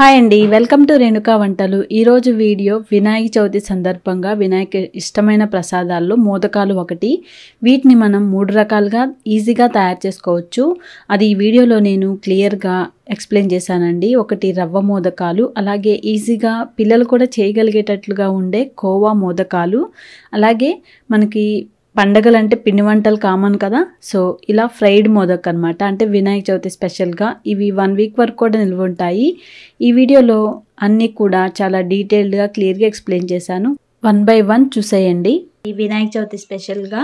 hi అండి welcome to Renuka వంటలు ఈరోజు వీడియో వినాయక చవితి సందర్భంగా వినాయక ఇష్టమైన ప్రసాదాల్లో మోదకాలు ఒకటి వీటిని మనం మూడు రకాలుగా ఈజీగా తయారు చేసుకోవచ్చు అది ఈ వీడియోలో నేను క్లియర్గా ఎక్స్ప్లెయిన్ చేశానండి ఒకటి రవ్వ మోదకాలు అలాగే ఈజీగా పిల్లలు కూడా చేయగలిగేటట్లుగా ఉండే కోవా మోదకాలు అలాగే మనకి పండగలంటే పిండి వంటలు కామన్ కదా సో ఇలా ఫ్రైడ్ మోదక్ అనమాట అంటే వినాయక చవితి స్పెషల్గా ఇవి వన్ వీక్ వరకు కూడా నిల్వ ఉంటాయి ఈ వీడియోలో అన్నీ కూడా చాలా డీటెయిల్డ్గా క్లియర్గా ఎక్స్ప్లెయిన్ చేశాను వన్ బై వన్ చూసేయండి ఈ వినాయక చవితి స్పెషల్గా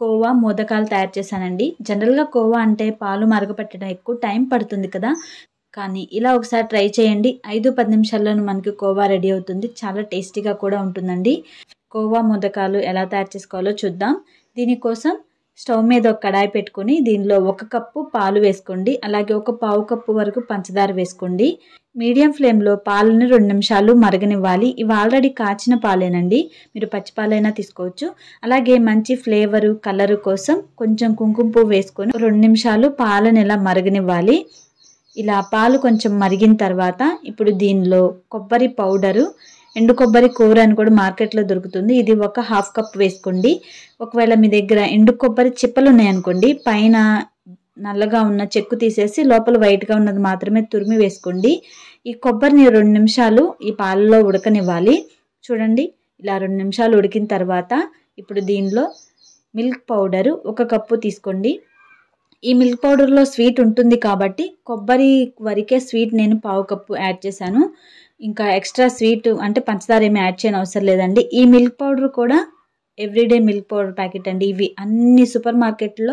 కోవా మోదకాలు తయారు చేశానండి జనరల్గా కోవా అంటే పాలు మరగపెట్టడం ఎక్కువ టైం పడుతుంది కదా కానీ ఇలా ఒకసారి ట్రై చేయండి ఐదు పది నిమిషాల్లోనూ మనకి కోవా రెడీ అవుతుంది చాలా టేస్టీగా కూడా ఉంటుందండి కోవా ముదకాలు ఎలా తయారు చేసుకోవాలో చూద్దాం దీనికోసం స్టవ్ మీద ఒక కడాయి పెట్టుకుని దీనిలో ఒక కప్పు పాలు వేసుకోండి అలాగే ఒక పావు కప్పు వరకు పంచదార వేసుకోండి మీడియం ఫ్లేమ్లో పాలను రెండు నిమిషాలు మరగనివ్వాలి ఇవి ఆల్రెడీ కాచిన పాలేనండి మీరు పచ్చిపాలైనా తీసుకోవచ్చు అలాగే మంచి ఫ్లేవరు కలరు కోసం కొంచెం కుంకుమ పువ్వు వేసుకొని రెండు నిమిషాలు పాలను ఇలా మరగనివ్వాలి ఇలా పాలు కొంచెం మరిగిన తర్వాత ఇప్పుడు దీనిలో కొబ్బరి పౌడరు ఎండు కొబ్బరి కూర అని కూడా మార్కెట్లో దొరుకుతుంది ఇది ఒక హాఫ్ కప్ వేసుకోండి ఒకవేళ మీ దగ్గర ఎండు కొబ్బరి చిప్పలు ఉన్నాయనుకోండి పైన నల్లగా ఉన్న చెక్కు తీసేసి లోపల వైట్గా ఉన్నది మాత్రమే తురిమి వేసుకోండి ఈ కొబ్బరిని రెండు నిమిషాలు ఈ పాలలో ఉడకనివ్వాలి చూడండి ఇలా రెండు నిమిషాలు ఉడికిన తర్వాత ఇప్పుడు దీనిలో మిల్క్ పౌడరు ఒక కప్పు తీసుకోండి ఈ మిల్క్ పౌడర్లో స్వీట్ ఉంటుంది కాబట్టి కొబ్బరి వరకే స్వీట్ నేను పావు కప్పు యాడ్ చేశాను ఇంకా ఎక్స్ట్రా స్వీట్ అంటే పంచదార ఏమీ యాడ్ చేయని అవసరం లేదండి ఈ మిల్క్ పౌడర్ కూడా ఎవ్రీడే మిల్క్ పౌడర్ ప్యాకెట్ అండి ఇవి అన్ని సూపర్ మార్కెట్లో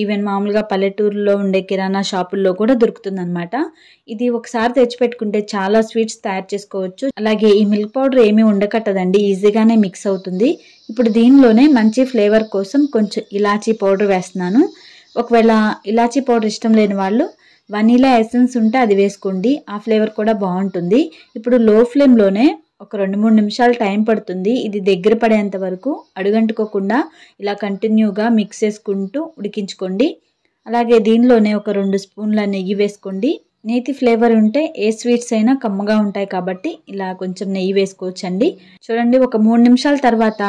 ఈవెన్ మామూలుగా పల్లెటూరులో ఉండే కిరాణా షాపుల్లో కూడా దొరుకుతుందనమాట ఇది ఒకసారి తెచ్చిపెట్టుకుంటే చాలా స్వీట్స్ తయారు చేసుకోవచ్చు అలాగే ఈ మిల్క్ పౌడర్ ఏమీ ఉండకట్టదండి ఈజీగానే మిక్స్ అవుతుంది ఇప్పుడు దీనిలోనే మంచి ఫ్లేవర్ కోసం కొంచెం ఇలాచీ పౌడర్ వేస్తున్నాను ఒకవేళ ఇలాచీ పౌడర్ ఇష్టం లేని వాళ్ళు వనీలా ఎసెన్స్ ఉంటే అది వేసుకోండి ఆ ఫ్లేవర్ కూడా బాగుంటుంది ఇప్పుడు లో ఫ్లేమ్లోనే ఒక రెండు మూడు నిమిషాలు టైం పడుతుంది ఇది దగ్గర పడేంత వరకు అడుగంటుకోకుండా ఇలా కంటిన్యూగా మిక్స్ చేసుకుంటూ ఉడికించుకోండి అలాగే దీనిలోనే ఒక రెండు స్పూన్ల నెయ్యి వేసుకోండి నేతి ఫ్లేవర్ ఉంటే ఏ స్వీట్స్ అయినా కమ్మగా ఉంటాయి కాబట్టి ఇలా కొంచెం నెయ్యి వేసుకోవచ్చండి చూడండి ఒక మూడు నిమిషాల తర్వాత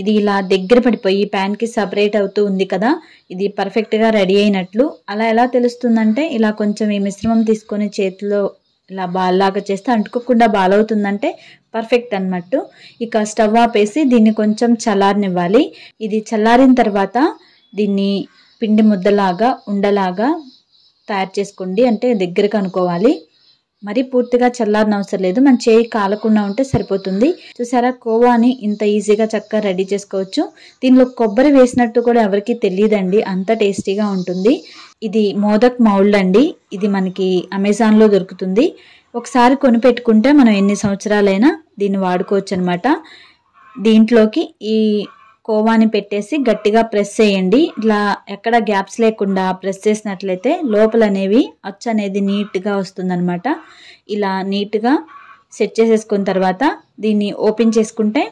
ఇది ఇలా దగ్గర పడిపోయి ప్యాన్కి సపరేట్ అవుతూ ఉంది కదా ఇది పర్ఫెక్ట్గా రెడీ అయినట్లు అలా ఎలా తెలుస్తుందంటే ఇలా కొంచెం ఈ మిశ్రమం తీసుకొని చేతిలో ఇలా బాల్లాగా చేస్తే అంటుకోకుండా బాలవుతుందంటే పర్ఫెక్ట్ అన్నట్టు ఇక స్టవ్ ఆపేసి దీన్ని కొంచెం చల్లారనివ్వాలి ఇది చల్లారిన తర్వాత దీన్ని పిండి ముద్దలాగా ఉండలాగా తయారు చేసుకోండి అంటే దగ్గరకు అనుకోవాలి మరి పూర్తిగా చల్లారని అవసరం లేదు మన చేయి కాలకుండా ఉంటే సరిపోతుంది చూసారా కోవాని ఇంత ఈజీగా చక్కగా రెడీ చేసుకోవచ్చు దీనిలో కొబ్బరి వేసినట్టు కూడా ఎవరికి తెలియదండి అంత టేస్టీగా ఉంటుంది ఇది మోదక్ మౌల్డ్ అండి ఇది మనకి అమెజాన్లో దొరుకుతుంది ఒకసారి కొనిపెట్టుకుంటే మనం ఎన్ని సంవత్సరాలైనా దీన్ని వాడుకోవచ్చు అనమాట దీంట్లోకి ఈ కోవాని పెట్టేసి గట్టిగా ప్రెస్ చేయండి ఇట్లా ఎక్కడ గ్యాప్స్ లేకుండా ప్రెస్ చేసినట్లయితే లోపల అనేవి అచ్చు అనేది నీట్గా అనమాట ఇలా నీట్గా సెట్ చేసేసుకున్న తర్వాత దీన్ని ఓపెన్ చేసుకుంటే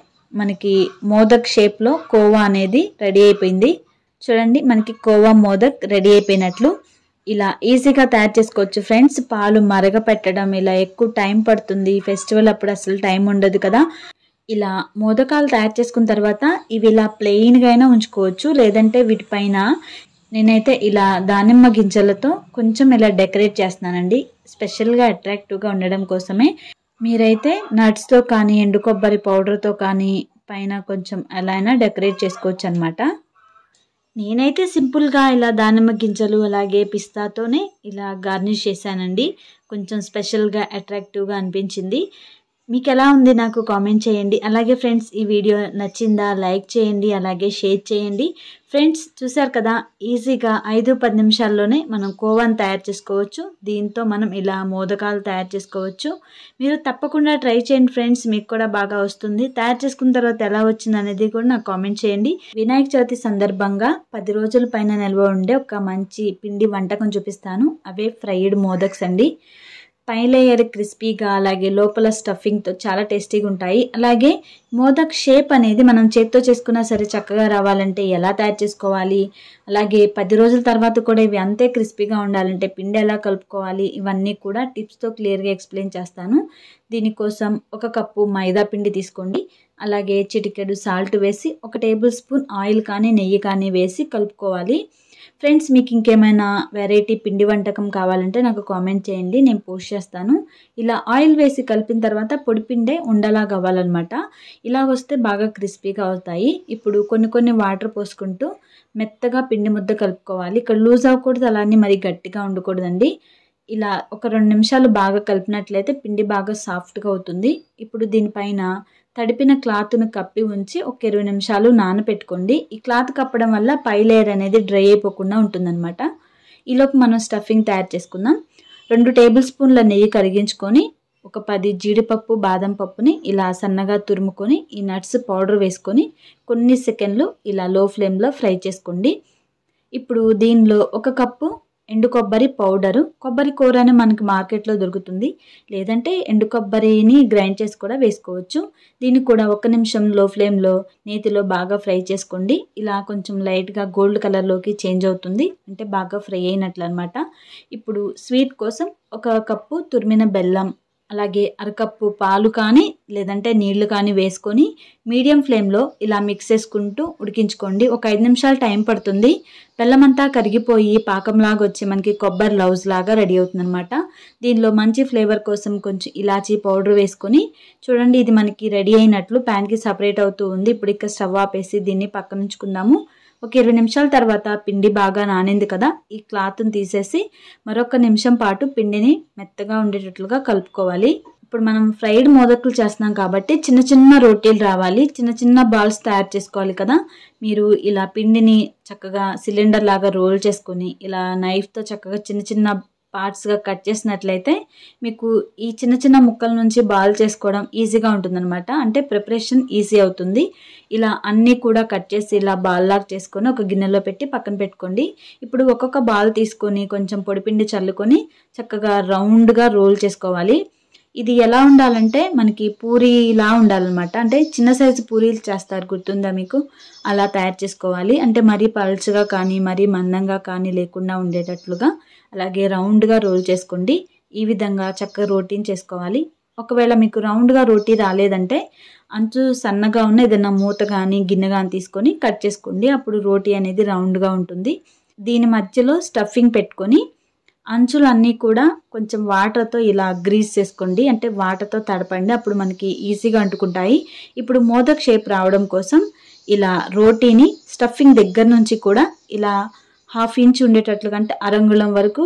మనకి మోదక్ షేప్లో కోవా అనేది రెడీ అయిపోయింది చూడండి మనకి కోవా మోదక్ రెడీ అయిపోయినట్లు ఇలా ఈజీగా తయారు చేసుకోవచ్చు ఫ్రెండ్స్ పాలు మరగపెట్టడం ఇలా ఎక్కువ టైం పడుతుంది ఫెస్టివల్ అప్పుడు అసలు టైం ఉండదు కదా ఇలా మోదకాలు తయారు చేసుకున్న తర్వాత ఇవి ఇలా ప్లెయిన్గా అయినా ఉంచుకోవచ్చు లేదంటే వీటిపైన నేనైతే ఇలా దానిమ్మ గింజలతో కొంచెం ఇలా డెకరేట్ చేస్తున్నానండి స్పెషల్గా అట్రాక్టివ్గా ఉండడం కోసమే మీరైతే నట్స్తో కానీ ఎండు కొబ్బరి పౌడర్తో కానీ పైన కొంచెం ఎలా అయినా డెకరేట్ చేసుకోవచ్చు అనమాట నేనైతే సింపుల్గా ఇలా దానిమ్మ గింజలు అలాగే పిస్తాతోనే ఇలా గార్నిష్ చేశానండి కొంచెం స్పెషల్గా అట్రాక్టివ్గా అనిపించింది మీకు ఎలా ఉంది నాకు కామెంట్ చేయండి అలాగే ఫ్రెండ్స్ ఈ వీడియో నచ్చిందా లైక్ చేయండి అలాగే షేర్ చేయండి ఫ్రెండ్స్ చూసారు కదా ఈజీగా ఐదు పది నిమిషాల్లోనే మనం కోవాను తయారు చేసుకోవచ్చు దీంతో మనం ఇలా మోదకాలు తయారు చేసుకోవచ్చు మీరు తప్పకుండా ట్రై చేయండి ఫ్రెండ్స్ మీకు కూడా బాగా వస్తుంది తయారు చేసుకున్న తర్వాత ఎలా వచ్చింది అనేది కూడా నాకు కామెంట్ చేయండి వినాయక చవితి సందర్భంగా పది రోజుల పైన నిల్వ ఉండే ఒక మంచి పిండి వంటకం చూపిస్తాను అవే ఫ్రైడ్ మోదక్స్ అండి పై లేయర్ క్రిస్పీగా అలాగే లోపల స్టఫింగ్తో చాలా టేస్టీగా ఉంటాయి అలాగే మోదక్ షేప్ అనేది మనం చేత్తో చేసుకున్నా సరే చక్కగా రావాలంటే ఎలా తయారు చేసుకోవాలి అలాగే పది రోజుల తర్వాత కూడా ఇవి అంతే క్రిస్పీగా ఉండాలంటే పిండి ఎలా కలుపుకోవాలి ఇవన్నీ కూడా టిప్స్తో క్లియర్గా ఎక్స్ప్లెయిన్ చేస్తాను దీనికోసం ఒక కప్పు మైదా పిండి తీసుకోండి అలాగే చిటికెడు సాల్ట్ వేసి ఒక టేబుల్ స్పూన్ ఆయిల్ కానీ నెయ్యి కానీ వేసి కలుపుకోవాలి ఫ్రెండ్స్ మీకు ఇంకేమైనా వెరైటీ పిండి వంటకం కావాలంటే నాకు కామెంట్ చేయండి నేను పోస్ట్ చేస్తాను ఇలా ఆయిల్ వేసి కలిపిన తర్వాత పొడి పిండే ఉండలాగా అవ్వాలన్నమాట ఇలా వస్తే బాగా క్రిస్పీగా అవుతాయి ఇప్పుడు కొన్ని కొన్ని వాటర్ పోసుకుంటూ మెత్తగా పిండి ముద్ద కలుపుకోవాలి ఇక్కడ లూజ్ అవ్వకూడదు అలానే మరీ గట్టిగా ఉండకూడదండి ఇలా ఒక రెండు నిమిషాలు బాగా కలిపినట్లయితే పిండి బాగా సాఫ్ట్గా అవుతుంది ఇప్పుడు దీనిపైన తడిపిన క్లాత్ను కప్పి ఉంచి ఒక ఇరవై నిమిషాలు నానపెట్టుకోండి ఈ క్లాత్ కప్పడం వల్ల పై లేయర్ అనేది డ్రై అయిపోకుండా ఉంటుందన్నమాట ఈలోపు మనం స్టఫింగ్ తయారు చేసుకుందాం రెండు టేబుల్ స్పూన్ల నెయ్యి కరిగించుకొని ఒక పది జీడిపప్పు బాదం పప్పుని ఇలా సన్నగా తురుముకొని ఈ నట్స్ పౌడర్ వేసుకొని కొన్ని సెకండ్లు ఇలా లో ఫ్లేమ్లో ఫ్రై చేసుకోండి ఇప్పుడు దీనిలో ఒక కప్పు ఎండు కొబ్బరి పౌడరు కొబ్బరి కూర అని మనకి మార్కెట్లో దొరుకుతుంది లేదంటే ఎండు కొబ్బరిని గ్రైండ్ చేసి కూడా వేసుకోవచ్చు దీన్ని కూడా ఒక నిమిషం లో ఫ్లేమ్లో నేతిలో బాగా ఫ్రై చేసుకోండి ఇలా కొంచెం లైట్గా గోల్డ్ కలర్లోకి చేంజ్ అవుతుంది అంటే బాగా ఫ్రై అయినట్లు అనమాట ఇప్పుడు స్వీట్ కోసం ఒక కప్పు తురిమిన బెల్లం అలాగే అరకప్పు పాలు కానీ లేదంటే నీళ్లు కానీ వేసుకొని మీడియం ఫ్లేమ్లో ఇలా మిక్స్ చేసుకుంటూ ఉడికించుకోండి ఒక ఐదు నిమిషాలు టైం పడుతుంది బెల్లమంతా కరిగిపోయి పాకంలాగా వచ్చి మనకి కొబ్బరి లౌజ్ లాగా రెడీ అవుతుందన్నమాట దీనిలో మంచి ఫ్లేవర్ కోసం కొంచెం ఇలాచీ పౌడర్ వేసుకొని చూడండి ఇది మనకి రెడీ అయినట్లు ప్యాన్కి సపరేట్ అవుతూ ఉంది ఇప్పుడు ఇక్కడ స్టవ్ ఆపేసి దీన్ని పక్కనుంచుకుందాము ఒక ఇరవై నిమిషాల తర్వాత పిండి బాగా నానింది కదా ఈ క్లాత్ని తీసేసి మరొక నిమిషం పాటు పిండిని మెత్తగా ఉండేటట్లుగా కలుపుకోవాలి ఇప్పుడు మనం ఫ్రైడ్ మోదకులు చేస్తున్నాం కాబట్టి చిన్న చిన్న రోటీలు రావాలి చిన్న చిన్న బాల్స్ తయారు చేసుకోవాలి కదా మీరు ఇలా పిండిని చక్కగా సిలిండర్ లాగా రోల్ చేసుకొని ఇలా నైఫ్తో చక్కగా చిన్న చిన్న పార్ట్స్గా కట్ చేసినట్లయితే మీకు ఈ చిన్న చిన్న ముక్కల నుంచి బాల్ చేసుకోవడం ఈజీగా ఉంటుందన్నమాట అంటే ప్రిపరేషన్ ఈజీ అవుతుంది ఇలా అన్నీ కూడా కట్ చేసి ఇలా బాల్ చేసుకొని ఒక గిన్నెలో పెట్టి పక్కన పెట్టుకోండి ఇప్పుడు ఒక్కొక్క బాల్ తీసుకొని కొంచెం పొడిపిండి చల్లుకొని చక్కగా రౌండ్గా రోల్ చేసుకోవాలి ఇది ఎలా ఉండాలంటే మనకి పూరి ఇలా ఉండాలన్నమాట అంటే చిన్న సైజు పూరీలు చేస్తారు గుర్తుందా మీకు అలా తయారు చేసుకోవాలి అంటే మరీ పల్చగా కానీ మరీ మందంగా కానీ లేకుండా ఉండేటట్లుగా అలాగే రౌండ్గా రోల్ చేసుకోండి ఈ విధంగా చక్కగా రోటీని చేసుకోవాలి ఒకవేళ మీకు రౌండ్గా రోటీ రాలేదంటే అంచు సన్నగా ఉన్న ఏదైనా మూత కానీ గిన్నె కానీ తీసుకొని కట్ చేసుకోండి అప్పుడు రోటీ అనేది రౌండ్గా ఉంటుంది దీని మధ్యలో స్టఫింగ్ పెట్టుకొని అంచులన్నీ కూడా కొంచెం వాటర్తో ఇలా గ్రీస్ చేసుకోండి అంటే వాటర్తో తడపండి అప్పుడు మనకి ఈజీగా అంటుకుంటాయి ఇప్పుడు మోదక్ షేప్ రావడం కోసం ఇలా రోటీని స్టఫింగ్ దగ్గర నుంచి కూడా ఇలా హాఫ్ ఇంచ్ ఉండేటట్లుగా అంటే అరంగుళం వరకు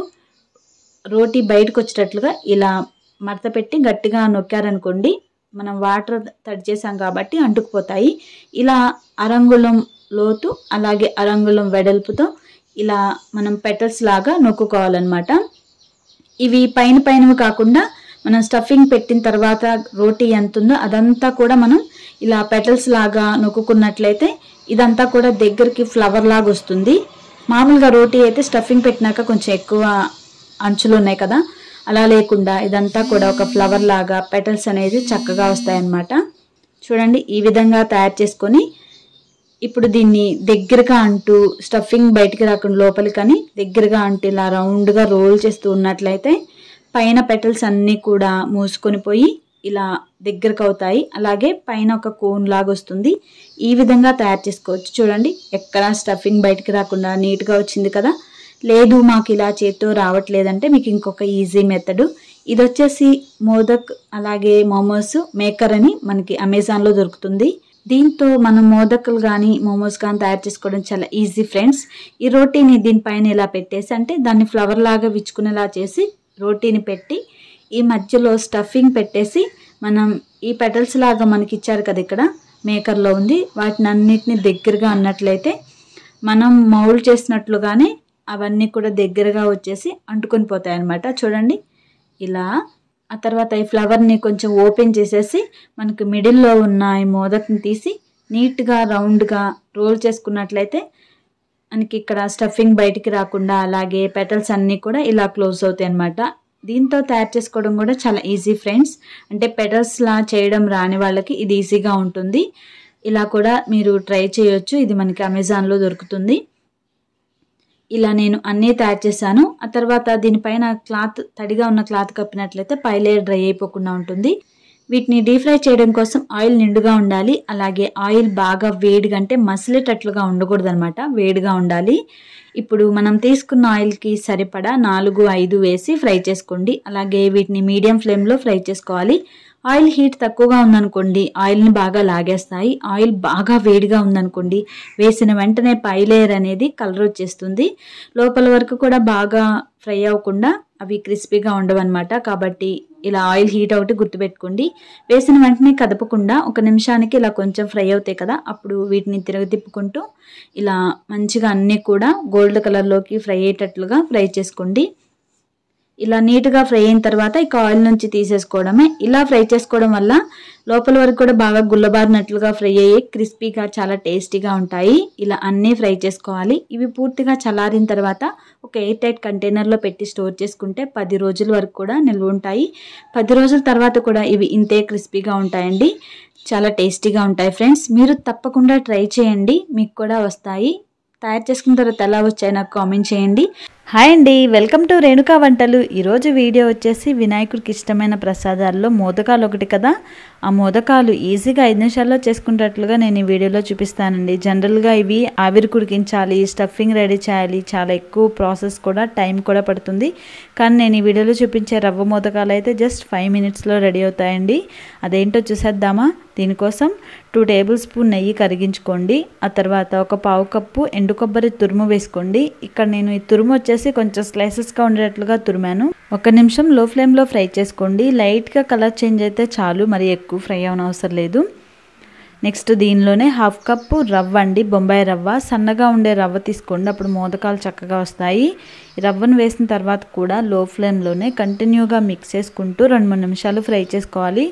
రోటీ బయటకు వచ్చేటట్లుగా ఇలా మడత పెట్టి గట్టిగా నొక్కారనుకోండి మనం వాటర్ తడి చేసాం కాబట్టి అంటుకుపోతాయి ఇలా అరంగుళం లోతు అలాగే అరంగుళం వెడల్పుతో ఇలా మనం పెటల్స్ లాగా నొక్కుకోవాలన్నమాట ఇవి పైన పైనవి కాకుండా మనం స్టఫింగ్ పెట్టిన తర్వాత రోటీ ఎంత ఉందో అదంతా కూడా మనం ఇలా పెటల్స్ లాగా నొక్కున్నట్లయితే ఇదంతా కూడా దగ్గరికి ఫ్లవర్ లాగా వస్తుంది మామూలుగా రోటీ అయితే స్టఫింగ్ పెట్టినాక కొంచెం ఎక్కువ అంచులు ఉన్నాయి కదా అలా లేకుండా ఇదంతా కూడా ఒక ఫ్లవర్ లాగా పెటల్స్ అనేది చక్కగా వస్తాయన్నమాట చూడండి ఈ విధంగా తయారు చేసుకొని ఇప్పుడు దీన్ని దగ్గరగా అంటూ స్టఫింగ్ బయటికి రాకుండా లోపలి కానీ దగ్గరగా అంటూ ఇలా రౌండ్గా రోల్ చేస్తూ ఉన్నట్లయితే పైన పెటల్స్ అన్నీ కూడా మూసుకొని పోయి ఇలా దగ్గరకు అవుతాయి అలాగే పైన ఒక కోన్ లాగా వస్తుంది ఈ విధంగా తయారు చేసుకోవచ్చు చూడండి ఎక్కడ స్టఫింగ్ బయటికి రాకుండా నీట్గా వచ్చింది కదా లేదు మాకు ఇలా చేత్తో రావట్లేదంటే మీకు ఇంకొక ఈజీ మెథడు ఇది వచ్చేసి మోదక్ అలాగే మోమోస్ మేకర్ అని మనకి అమెజాన్లో దొరుకుతుంది దీంతో మనం మోదకులు కానీ మోమోస్ కానీ తయారు చేసుకోవడం చాలా ఈజీ ఫ్రెండ్స్ ఈ రోటీని దీనిపైన ఎలా పెట్టేసి అంటే దాన్ని ఫ్లవర్ లాగా విచ్చుకునేలా చేసి రోటీని పెట్టి ఈ మధ్యలో స్టఫింగ్ పెట్టేసి మనం ఈ పెటల్స్ లాగా మనకి ఇచ్చారు కదా ఇక్కడ మేకర్లో ఉంది వాటిని అన్నిటిని దగ్గరగా అన్నట్లయితే మనం మౌల్డ్ చేసినట్లుగానే అవన్నీ కూడా దగ్గరగా వచ్చేసి అంటుకొని పోతాయి అన్నమాట చూడండి ఇలా ఆ తర్వాత ఈ ఫ్లవర్ని కొంచెం ఓపెన్ చేసేసి మనకు మిడిల్లో ఉన్న ఈ మోదక్ని తీసి నీట్గా రౌండ్గా రోల్ చేసుకున్నట్లయితే మనకి ఇక్కడ స్టఫింగ్ బయటికి రాకుండా అలాగే పెటల్స్ అన్నీ కూడా ఇలా క్లోజ్ అవుతాయి అనమాట దీంతో తయారు చేసుకోవడం కూడా చాలా ఈజీ ఫ్రెండ్స్ అంటే పెటల్స్లా చేయడం రాని వాళ్ళకి ఇది ఈజీగా ఉంటుంది ఇలా కూడా మీరు ట్రై చేయొచ్చు ఇది మనకి అమెజాన్లో దొరుకుతుంది ఇలా నేను అన్నీ తయారు చేశాను ఆ తర్వాత దీనిపైన క్లాత్ తడిగా ఉన్న క్లాత్ కప్పినట్లయితే పైలే డ్రై అయిపోకుండా ఉంటుంది వీటిని డీప్ ఫ్రై చేయడం కోసం ఆయిల్ నిండుగా ఉండాలి అలాగే ఆయిల్ బాగా వేడిగా అంటే మసిలేటట్లుగా ఉండకూడదనమాట వేడిగా ఉండాలి ఇప్పుడు మనం తీసుకున్న ఆయిల్కి సరిపడా నాలుగు ఐదు వేసి ఫ్రై చేసుకోండి అలాగే వీటిని మీడియం ఫ్లేమ్లో ఫ్రై చేసుకోవాలి ఆయిల్ హీట్ తక్కువగా ఉందనుకోండి ఆయిల్ని బాగా లాగేస్తాయి ఆయిల్ బాగా వేడిగా ఉందనుకోండి వేసిన వెంటనే పైలేయర్ అనేది కలర్ వచ్చేస్తుంది లోపల వరకు కూడా బాగా ఫ్రై అవ్వకుండా అవి క్రిస్పీగా ఉండవన్నమాట కాబట్టి ఇలా ఆయిల్ హీట్ అవుట్ గుర్తుపెట్టుకోండి వేసిన వెంటనే కదపకుండా ఒక నిమిషానికి ఇలా కొంచెం ఫ్రై అవుతాయి కదా అప్పుడు వీటిని తిప్పుకుంటూ ఇలా మంచిగా అన్నీ కూడా గోల్డ్ కలర్లోకి ఫ్రై అయ్యేటట్లుగా ఫ్రై చేసుకోండి ఇలా నీట్గా ఫ్రై అయిన తర్వాత ఇక ఆయిల్ నుంచి తీసేసుకోవడమే ఇలా ఫ్రై చేసుకోవడం వల్ల లోపల వరకు కూడా బాగా గుల్లబారినట్లుగా ఫ్రై అయ్యి క్రిస్పీగా చాలా టేస్టీగా ఉంటాయి ఇలా అన్నీ ఫ్రై చేసుకోవాలి ఇవి పూర్తిగా చల్లారిన తర్వాత ఒక ఎయిర్ టైట్ కంటైనర్లో పెట్టి స్టోర్ చేసుకుంటే పది రోజుల వరకు కూడా నిల్వ ఉంటాయి పది రోజుల తర్వాత కూడా ఇవి ఇంతే క్రిస్పీగా ఉంటాయండి చాలా టేస్టీగా ఉంటాయి ఫ్రెండ్స్ మీరు తప్పకుండా ట్రై చేయండి మీకు కూడా వస్తాయి తయారు చేసుకున్న తర్వాత ఎలా వచ్చాయి నాకు కామెంట్ చేయండి హాయ్ అండి వెల్కమ్ టు రేణుకా వంటలు ఈరోజు వీడియో వచ్చేసి వినాయకుడికి ఇష్టమైన ప్రసాదాల్లో మోదకాలు ఒకటి కదా ఆ మోదకాలు ఈజీగా ఐదు నిమిషాల్లో చేసుకునేటట్లుగా నేను ఈ వీడియోలో చూపిస్తానండి జనరల్గా ఇవి ఆవిరి కుడికించాలి స్టఫింగ్ రెడీ చేయాలి చాలా ఎక్కువ ప్రాసెస్ కూడా టైం కూడా పడుతుంది కానీ నేను ఈ వీడియోలో చూపించే రవ్వ మోదకాలు అయితే జస్ట్ ఫైవ్ మినిట్స్లో రెడీ అవుతాయండి అదేంటో చూసేద్దామా దీనికోసం టూ టేబుల్ స్పూన్ నెయ్యి కరిగించుకోండి ఆ తర్వాత ఒక పావు కప్పు ఎండు కొబ్బరి తురుము వేసుకోండి ఇక్కడ నేను ఈ తురుము వచ్చేసి కొంచెం స్లైసెస్గా ఉండేటట్లుగా తురిమాను ఒక నిమిషం లో ఫ్లేమ్లో ఫ్రై చేసుకోండి లైట్గా కలర్ చేంజ్ అయితే చాలు మరి ఎక్కువ ఫ్రై అవనవసరం లేదు నెక్స్ట్ దీనిలోనే హాఫ్ కప్పు రవ్వ అండి బొంబాయి రవ్వ సన్నగా ఉండే రవ్వ తీసుకోండి అప్పుడు మోదకాలు చక్కగా వస్తాయి రవ్వను వేసిన తర్వాత కూడా లో ఫ్లేమ్లోనే కంటిన్యూగా మిక్స్ చేసుకుంటూ రెండు మూడు నిమిషాలు ఫ్రై చేసుకోవాలి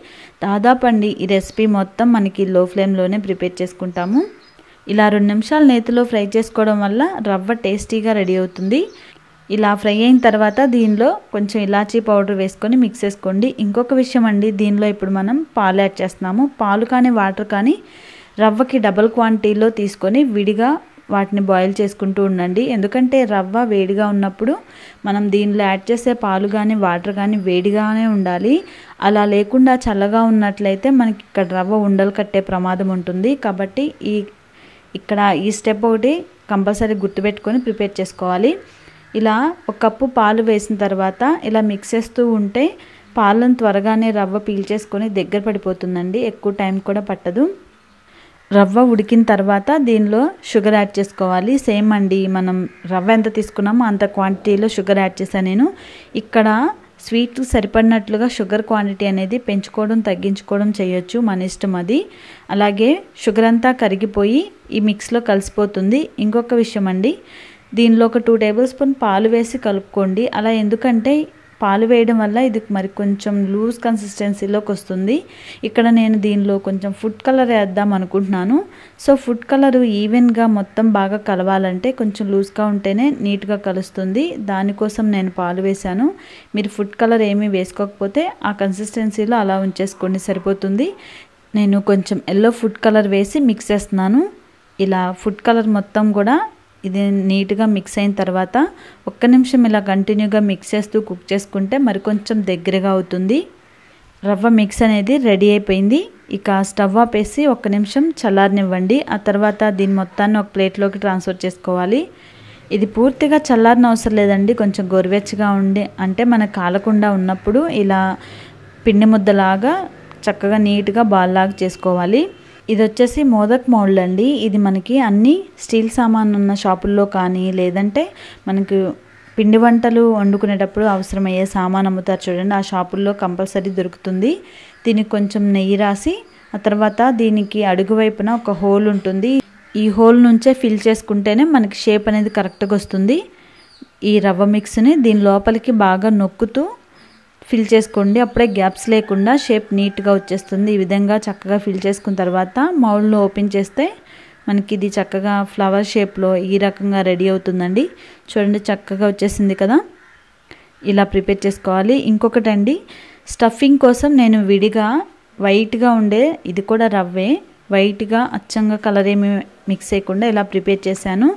దాదాపు అండి ఈ రెసిపీ మొత్తం మనకి లో ఫ్లేమ్లోనే ప్రిపేర్ చేసుకుంటాము ఇలా రెండు నిమిషాలు నేతిలో ఫ్రై చేసుకోవడం వల్ల రవ్వ టేస్టీగా రెడీ అవుతుంది ఇలా ఫ్రై అయిన తర్వాత దీనిలో కొంచెం ఇలాచీ పౌడర్ వేసుకొని మిక్స్ చేసుకోండి ఇంకొక విషయం అండి దీనిలో ఇప్పుడు మనం పాలు యాడ్ చేస్తున్నాము పాలు కానీ వాటర్ కానీ రవ్వకి డబల్ క్వాంటిటీలో తీసుకొని విడిగా వాటిని బాయిల్ చేసుకుంటూ ఉండండి ఎందుకంటే రవ్వ వేడిగా ఉన్నప్పుడు మనం దీనిలో యాడ్ చేసే పాలు కానీ వాటర్ కానీ వేడిగానే ఉండాలి అలా లేకుండా చల్లగా ఉన్నట్లయితే మనకి ఇక్కడ రవ్వ ఉండలు కట్టే ప్రమాదం ఉంటుంది కాబట్టి ఈ ఇక్కడ ఈ స్టెప్ ఒకటి కంపల్సరీ గుర్తుపెట్టుకొని ప్రిపేర్ చేసుకోవాలి ఇలా ఒక కప్పు పాలు వేసిన తర్వాత ఇలా మిక్స్ చేస్తూ ఉంటే పాలను త్వరగానే రవ్వ పీల్చేసుకొని దగ్గర పడిపోతుందండి ఎక్కువ టైం కూడా పట్టదు రవ్వ ఉడికిన తర్వాత దీనిలో షుగర్ యాడ్ చేసుకోవాలి సేమ్ అండి మనం రవ్వ ఎంత తీసుకున్నామో అంత క్వాంటిటీలో షుగర్ యాడ్ చేశాను నేను ఇక్కడ స్వీట్ సరిపడినట్లుగా షుగర్ క్వాంటిటీ అనేది పెంచుకోవడం తగ్గించుకోవడం చేయొచ్చు మన ఇష్టం అది అలాగే షుగర్ అంతా కరిగిపోయి ఈ మిక్స్లో కలిసిపోతుంది ఇంకొక విషయం అండి దీనిలో ఒక టూ టేబుల్ స్పూన్ పాలు వేసి కలుపుకోండి అలా ఎందుకంటే పాలు వేయడం వల్ల ఇది మరి కొంచెం లూజ్ కన్సిస్టెన్సీలోకి వస్తుంది ఇక్కడ నేను దీనిలో కొంచెం ఫుడ్ కలర్ వేద్దాం అనుకుంటున్నాను సో ఫుడ్ కలర్ ఈవెన్గా మొత్తం బాగా కలవాలంటే కొంచెం లూజ్గా ఉంటేనే నీట్గా కలుస్తుంది దానికోసం నేను పాలు వేశాను మీరు ఫుడ్ కలర్ ఏమీ వేసుకోకపోతే ఆ కన్సిస్టెన్సీలో అలా ఉంచేసుకోండి సరిపోతుంది నేను కొంచెం ఎల్లో ఫుడ్ కలర్ వేసి మిక్స్ చేస్తున్నాను ఇలా ఫుడ్ కలర్ మొత్తం కూడా ఇది నీట్గా మిక్స్ అయిన తర్వాత ఒక్క నిమిషం ఇలా కంటిన్యూగా మిక్స్ చేస్తూ కుక్ చేసుకుంటే మరి కొంచెం దగ్గరగా అవుతుంది రవ్వ మిక్స్ అనేది రెడీ అయిపోయింది ఇక స్టవ్ వేసి ఒక్క నిమిషం చల్లారనివ్వండి ఆ తర్వాత దీని మొత్తాన్ని ఒక ప్లేట్లోకి ట్రాన్స్ఫర్ చేసుకోవాలి ఇది పూర్తిగా చల్లారిన అవసరం లేదండి కొంచెం గోరువెచ్చగా ఉండి అంటే మన కాలకుండా ఉన్నప్పుడు ఇలా పిండి ముద్దలాగా చక్కగా నీట్గా బాల్లాగా చేసుకోవాలి ఇది వచ్చేసి మోదక్ మోడల్ అండి ఇది మనకి అన్ని స్టీల్ సామాన్ ఉన్న షాపుల్లో కానీ లేదంటే మనకు పిండి వంటలు వండుకునేటప్పుడు అవసరమయ్యే సామాన్ అమ్ముతారు చూడండి ఆ షాపుల్లో కంపల్సరీ దొరుకుతుంది దీనికి కొంచెం నెయ్యి రాసి ఆ తర్వాత దీనికి అడుగు వైపున ఒక హోల్ ఉంటుంది ఈ హోల్ నుంచే ఫిల్ చేసుకుంటేనే మనకి షేప్ అనేది కరెక్ట్గా వస్తుంది ఈ రవ్వ మిక్స్ని దీని లోపలికి బాగా నొక్కుతూ ఫిల్ చేసుకోండి అప్పుడే గ్యాప్స్ లేకుండా షేప్ నీట్గా వచ్చేస్తుంది ఈ విధంగా చక్కగా ఫిల్ చేసుకున్న తర్వాత మౌల్డ్లో ఓపెన్ చేస్తే మనకి ఇది చక్కగా ఫ్లవర్ షేప్లో ఈ రకంగా రెడీ అవుతుందండి చూడండి చక్కగా వచ్చేసింది కదా ఇలా ప్రిపేర్ చేసుకోవాలి ఇంకొకటండి స్టఫింగ్ కోసం నేను విడిగా వైట్గా ఉండే ఇది కూడా రవ్వే వైట్గా అచ్చంగా కలర్ ఏమి మిక్స్ అయ్యకుండా ఇలా ప్రిపేర్ చేశాను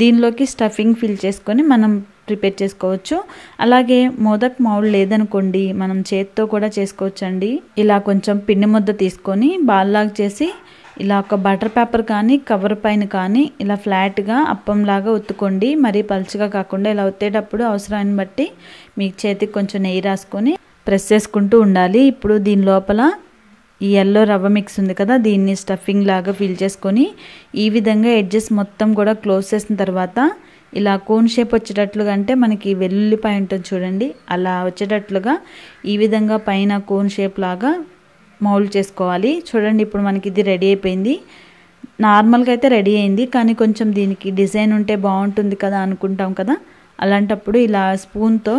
దీనిలోకి స్టఫింగ్ ఫిల్ చేసుకొని మనం ప్రిపేర్ చేసుకోవచ్చు అలాగే మోదక్ మౌల్ లేదనుకోండి మనం చేత్తో కూడా చేసుకోవచ్చండి ఇలా కొంచెం పిండి ముద్ద తీసుకొని బాల్లాగ్ చేసి ఇలా ఒక బటర్ పేపర్ కానీ కవర్ పైన కానీ ఇలా ఫ్లాట్గా అప్పంలాగా ఉత్తుకోండి మరీ పలుచగా కాకుండా ఇలా ఉత్తేటప్పుడు అవసరాన్ని బట్టి మీ చేతికి కొంచెం నెయ్యి రాసుకొని ప్రెస్ చేసుకుంటూ ఉండాలి ఇప్పుడు దీని లోపల ఈ ఎల్లో రవ్వ మిక్స్ ఉంది కదా దీన్ని స్టఫింగ్ లాగా ఫిల్ చేసుకొని ఈ విధంగా ఎడ్జెస్ మొత్తం కూడా క్లోజ్ చేసిన తర్వాత ఇలా కోన్ షేప్ వచ్చేటట్లుగా అంటే మనకి వెల్లుల్లిపాయ ఉంటుంది చూడండి అలా వచ్చేటట్లుగా ఈ విధంగా పైన కోన్ షేప్ లాగా మౌల్డ్ చేసుకోవాలి చూడండి ఇప్పుడు మనకి ఇది రెడీ అయిపోయింది నార్మల్గా అయితే రెడీ అయింది కానీ కొంచెం దీనికి డిజైన్ ఉంటే బాగుంటుంది కదా అనుకుంటాం కదా అలాంటప్పుడు ఇలా స్పూన్తో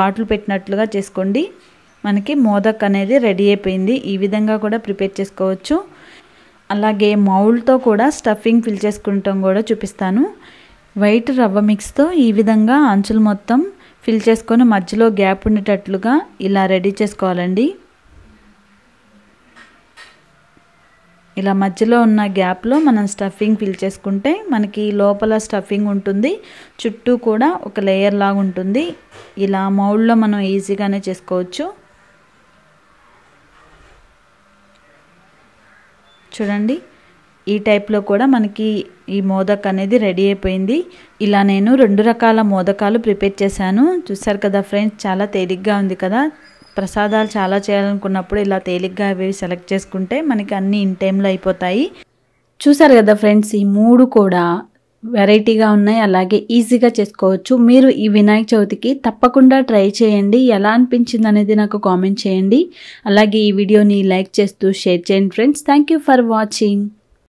ఘాట్లు పెట్టినట్లుగా చేసుకోండి మనకి మోదక్ అనేది రెడీ అయిపోయింది ఈ విధంగా కూడా ప్రిపేర్ చేసుకోవచ్చు అలాగే మౌల్తో కూడా స్టఫింగ్ ఫిల్ చేసుకుంటాం కూడా చూపిస్తాను వైట్ రవ్వ మిక్స్తో ఈ విధంగా అంచులు మొత్తం ఫిల్ చేసుకొని మధ్యలో గ్యాప్ ఉండేటట్లుగా ఇలా రెడీ చేసుకోవాలండి ఇలా మధ్యలో ఉన్న గ్యాప్లో మనం స్టఫింగ్ ఫిల్ చేసుకుంటే మనకి లోపల స్టఫింగ్ ఉంటుంది చుట్టూ కూడా ఒక లేయర్ లాగా ఉంటుంది ఇలా మౌల్డ్లో మనం ఈజీగానే చేసుకోవచ్చు చూడండి ఈ టైప్లో కూడా మనకి ఈ మోదక్ అనేది రెడీ అయిపోయింది ఇలా నేను రెండు రకాల మోదకాలు ప్రిపేర్ చేశాను చూసారు కదా ఫ్రెండ్స్ చాలా తేలిగ్గా ఉంది కదా ప్రసాదాలు చాలా చేయాలనుకున్నప్పుడు ఇలా తేలిగ్గా అవి సెలెక్ట్ చేసుకుంటే మనకి అన్నీ ఇన్ టైంలో అయిపోతాయి చూసారు కదా ఫ్రెండ్స్ ఈ మూడు కూడా వెరైటీగా ఉన్నాయి అలాగే ఈజీగా చేసుకోవచ్చు మీరు ఈ వినాయక చవితికి తప్పకుండా ట్రై చేయండి ఎలా అనిపించింది అనేది నాకు కామెంట్ చేయండి అలాగే ఈ వీడియోని లైక్ చేస్తూ షేర్ చేయండి ఫ్రెండ్స్ థ్యాంక్ ఫర్ వాచింగ్